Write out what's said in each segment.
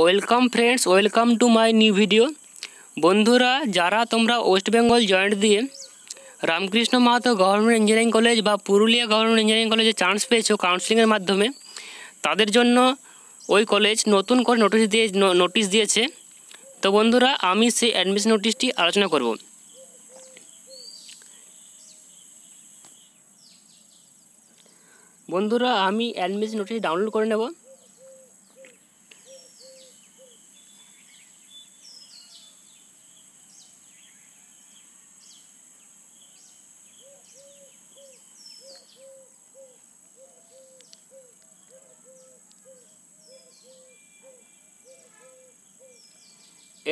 Welcome friends welcome to my new video বন্ধুরা যারা তোমরা ওয়েস্ট বেঙ্গল জয়েন্ট দিয়ে Ramkrishna Mahato government engineering college বা পুরুলিয়া গভর্নমেন্ট ইঞ্জিনিয়ারিং কলেজে চান্স পেয়েছো কাউন্সিলিংয়ের মাধ্যমে তাদের জন্য ওই কলেজ নতুন করে নোটিশ দিয়ে নোটিশ দিয়েছে তো বন্ধুরা আমি সেই অ্যাডমিশন নোটিশটি আলোচনা করব বন্ধুরা আমি অ্যাডমিশন নোটিশ ডাউনলোড করে নেব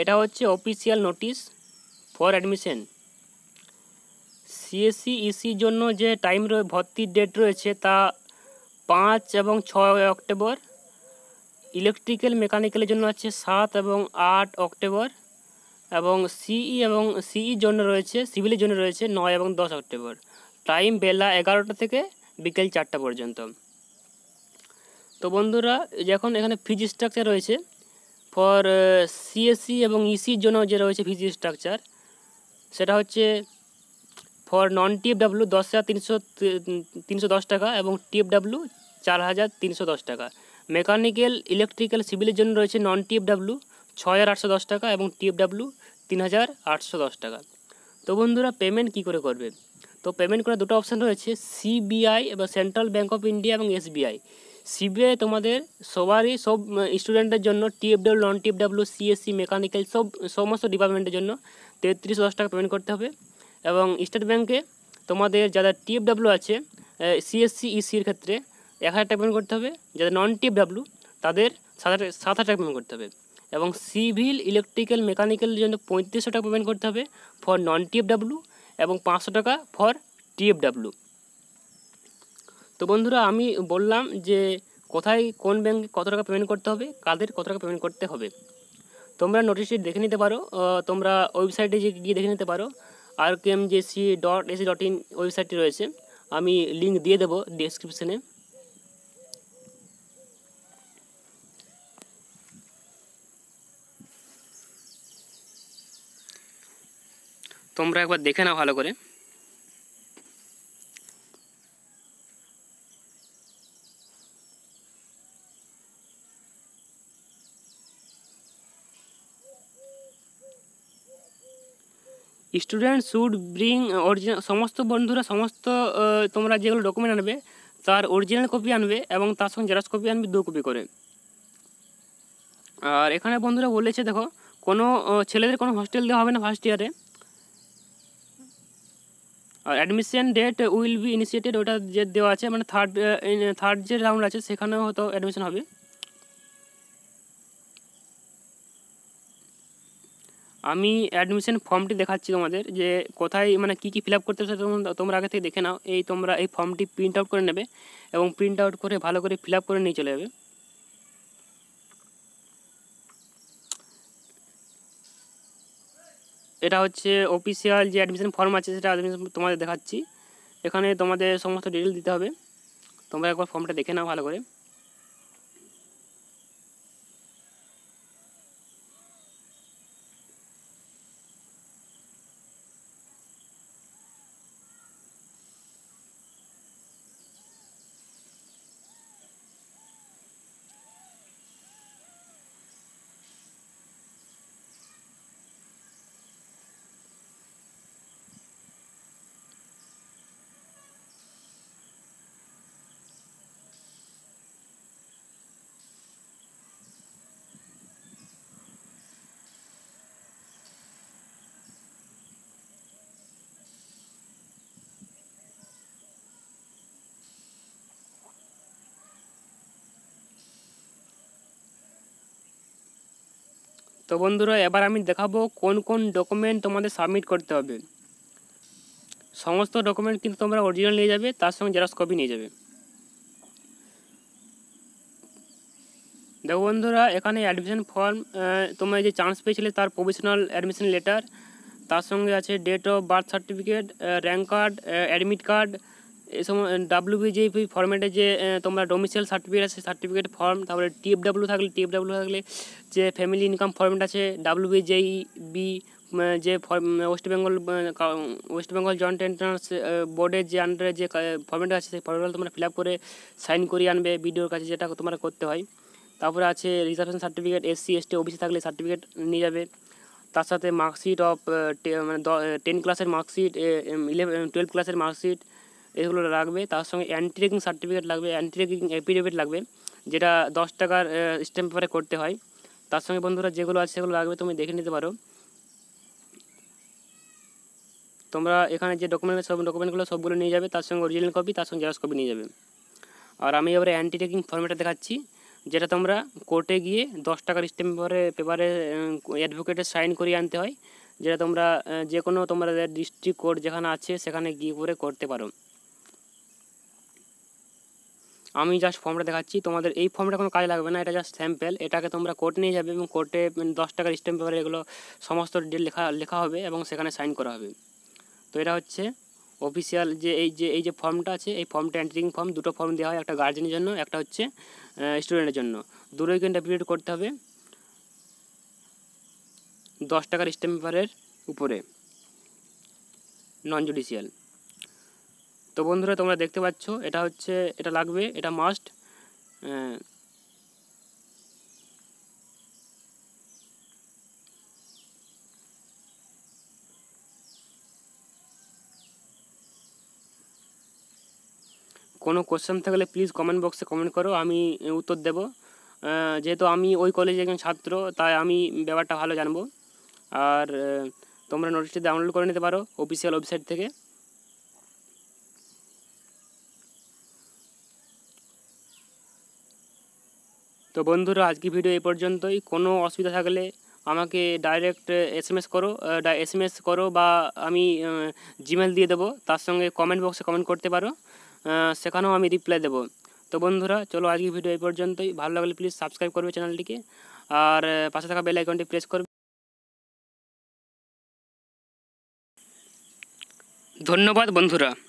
এটা হচ্ছে official notice for admission CSE ইসির জন্য যে টাইম ভর্তির ডেট রয়েছে তা পাঁচ এবং ছয় অক্টোবর ইলেকট্রিক্যাল মেকানিক্যালের জন্য আছে সাত এবং আট অক্টোবর এবং সিই e এবং সিইর e জন্য রয়েছে সিভিলের জন্য রয়েছে নয় এবং দশ অক্টোবর টাইম বেলা এগারোটা থেকে বিকেল চারটা পর্যন্ত তো বন্ধুরা যখন এখানে ফিজ স্ট্রাকচার রয়েছে ফর সিএসসি uh, e এবং ইসির e জন্য যে রয়েছে ভিজি স্ট্রাকচার সেটা হচ্ছে ফর নন টিএফডাব্লু দশ হাজার তিনশো তিনশো দশ টাকা এবং টিএফডাব্লু চার হাজার তিনশো দশ টাকা মেকানিক্যাল ইলেকট্রিক্যাল সিভিলের জন্য রয়েছে নন টিএফডাব্লু ছয় হাজার আটশো দশ টাকা এবং টিএফডাব্লু তিন হাজার আটশো দশ টাকা তো বন্ধুরা পেমেন্ট কী করে করবে তো পেমেন্ট করার দুটো অপশান রয়েছে সিবিআই এবং সেন্ট্রাল ব্যাঙ্ক অফ ইন্ডিয়া এবং এসবিআই সিবিআই তোমাদের সবারই সব স্টুডেন্টের জন্য TFW non TFW CSE mechanical সব সমস্ত ডিপার্টমেন্টের জন্য তেত্রিশ দশ টাকা পেমেন্ট করতে হবে এবং স্টেট ব্যাংকে তোমাদের যারা টিএফডাব্লিউ আছে সিএসসি e ইসির ক্ষেত্রে এক হাজার টাকা পেমেন্ট করতে হবে যাদের নন টিএফডাব্লিউ তাদের সাত হাজার সাত হাজার টাকা পেমেন্ট করতে হবে এবং সিভিল ইলেকট্রিক্যাল মেকানিক্যালের জন্য পঁয়ত্রিশশো টাকা পেমেন্ট করতে হবে ফর নন টিএফডাব্লিউ এবং পাঁচশো টাকা ফর টিএফডাব্লিউ তো বন্ধুরা আমি বললাম যে কোথায় কোন ব্যাঙ্কে কত টাকা পেমেন্ট করতে হবে কাদের কত টাকা পেমেন্ট করতে হবে তোমরা নোটিশটি দেখে নিতে পারো তোমরা ওয়েবসাইটে যে গিয়ে দেখে নিতে পারো R K M J C dot AC dot in ওয়েবসাইটটি রয়েছে আমি লিঙ্ক দিয়ে দেবো ডিসক্রিপশানে তোমরা একবার দেখে নাও ভালো করে স্টুডেন্ট শুড ব্রিং অরিজিনাল সমস্ত বন্ধুরা সমস্ত uh, তোমরা যেগুলো ডকুমেন্ট আনবে তার অরিজিনাল কপি আনবে এবং তার সঙ্গে জেরক্স কপি আনবে দু কপি করে আর এখানে বন্ধুরা বলেছে দেখো কোনো uh, ছেলেদের কোনো হস্টেল দেওয়া হবে না ফার্স্ট ইয়ারে আর admission date will be initiated ওটা যে দেওয়া আছে মানে থার্ড থার্ড uh, যে রাউন্ড আছে সেখানেও হয়তো অ্যাডমিশন হবে আমি অ্যাডমিশন ফর্মটি দেখাচ্ছি তোমাদের যে কোথায় মানে কী কী ফিল আপ করতে হবে তোমরা আগে থেকে দেখে নাও এই তোমরা এই ফর্মটি প্রিন্ট আউট করে নেবে এবং প্রিন্ট আউট করে ভালো করে ফিল আপ করে নিয়ে চলে যাবে এটা হচ্ছে অফিসিয়াল যে অ্যাডমিশন ফর্ম আছে সেটা অ্যাডমিশন তোমাদের দেখাচ্ছি এখানে তোমাদের সমস্ত ডিটেল দিতে হবে তোমরা একবার ফর্মটা দেখে নাও ভালো করে তো বন্ধুরা এবার আমি দেখাবো কোন কোন ডকুমেন্ট তোমাদের সাবমিট করতে হবে সমস্ত ডকুমেন্ট কিন্তু তোমরা অরিজিনাল নিয়ে যাবে তার সঙ্গে জেরক্স কপি নিয়ে যাবে দেখো বন্ধুরা এখানে অ্যাডমিশন ফর্ম তোমরা যে চান্স পেয়েছিলে তার প্রফেশনাল অ্যাডমিশন লেটার তার সঙ্গে আছে date of birth certificate rank card admit card এই সময় ডাব্লিউবি যে ফর্মেটে যে তোমরা ডোমিসাইল সার্টিফিকেট আছে সার্টিফিকেট ফর্ম তারপরে টিএফ থাকলে টিএফ থাকলে যে ফ্যামিলি ইনকাম ফর্মেট আছে ডাব্লিউবি যেই বি যে ওয়েস্ট বেঙ্গল ওয়েস্ট বেঙ্গল জয়েন্ট এন্ট্রান্স বোর্ডের যে আন্ডারে যে ফর্মেট আছে সেই ফর্মেটগুলো তোমরা ফিল আপ করে সাইন করিয়ে আনবে বিডিওর কাছে যেটা তোমরা করতে হয় তারপরে আছে reservation certificate SC ST OBC থাকলে সার্টিফিকেট নিয়ে যাবে তার সাথে মার্কশিট অফ মানে টেন ক্লাসের মার্কশিট ইলেভেন টুয়েলভ ক্লাসের মার্কশিট এগুলো লাগবে তার সঙ্গে অ্যান্টি রেগিং সার্টিফিকেট লাগবে অ্যান্টি রেগিং এফিডেভিট লাগবে যেটা দশ টাকার স্ট্যাম্প পেপারে করতে হয় তার সঙ্গে বন্ধুরা যেগুলো আছে সেগুলো লাগবে তুমি দেখে নিতে পারো তোমরা এখানে যে ডকুমেন্ট সব ডকুমেন্টগুলো সবগুলো নিয়ে যাবে তার সঙ্গে অরিজিনাল কপি তার সঙ্গে জেরক্স কপি নিয়ে যাবে আর আমি এবারে অ্যান্টি টেকিং ফর্মেটটা দেখাচ্ছি যেটা তোমরা কোর্টে গিয়ে দশ টাকার স্ট্যাম্প পেপারে পেপারে অ্যাডভোকেটের সাইন করিয়ে আনতে হয় যেটা তোমরা যে কোনো তোমাদের ডিস্ট্রিক্ট কোর্ট যেখানে আছে সেখানে গিয়ে করে করতে পারো আমি জাস্ট ফর্মটা দেখাচ্ছি তোমাদের এই ফর্মটা কোনো কাজে লাগবে না এটা জাস্ট স্যাম্পেল এটাকে তোমরা কোর্ট নিয়ে যাবে এবং কোর্টে মানে, দশ টাকার স্ট্যাম্প পেপারে এগুলো সমস্ত ডিটেল লেখা লেখা হবে এবং সেখানে সাইন করা হবে তো এটা হচ্ছে অফিসিয়াল যে এই যে এই যে ফর্মটা আছে এই ফর্মটা এন্ট্রিং ফর্ম দুটো ফর্ম দেওয়া হয় একটা গার্জেনের জন্য একটা হচ্ছে স্টুডেন্টের জন্য দুটোই কিন্তু অ্যাপ্লিকেট করতে হবে দশ টাকার স্ট্যাম্প পেপারের উপরে নন জুডিশিয়াল তো বন্ধুরা তোমরা দেখতে পাচ্ছ এটা হচ্ছে এটা লাগবে এটা মাস্ট হ্যাঁ। কোনো কোশ্চেন থাকলে প্লিজ কমেন্ট বক্সে কমেন্ট করো আমি উত্তর দেব যেহেতু আমি ওই কলেজে একজন ছাত্র তাই আমি ব্যাপারটা ভালো জানবো আর তোমরা নোটিশটি ডাউনলোড করে নিতে পারো অফিসিয়াল ওয়েবসাইট থেকে তো বন্ধুরা আজকে ভিডিও এই পর্যন্তই কোনো অসুবিধা থাকলে আমাকে ডাইরেক্ট এস এম এস করো এস এম এস করো বা আমি জিমেল দিয়ে দেবো তার সঙ্গে কমেন্ট বক্সে কমেন্ট করতে পারো সেখানেও আমি রিপ্লাই দেবো তো বন্ধুরা চলো আজকে ভিডিও এই পর্যন্তই ভালো লাগলে প্লিজ সাবস্ক্রাইব করবে চ্যানেলটিকে আর পাশে থাকা বেল আইকনটি প্রেস করবে ধন্যবাদ বন্ধুরা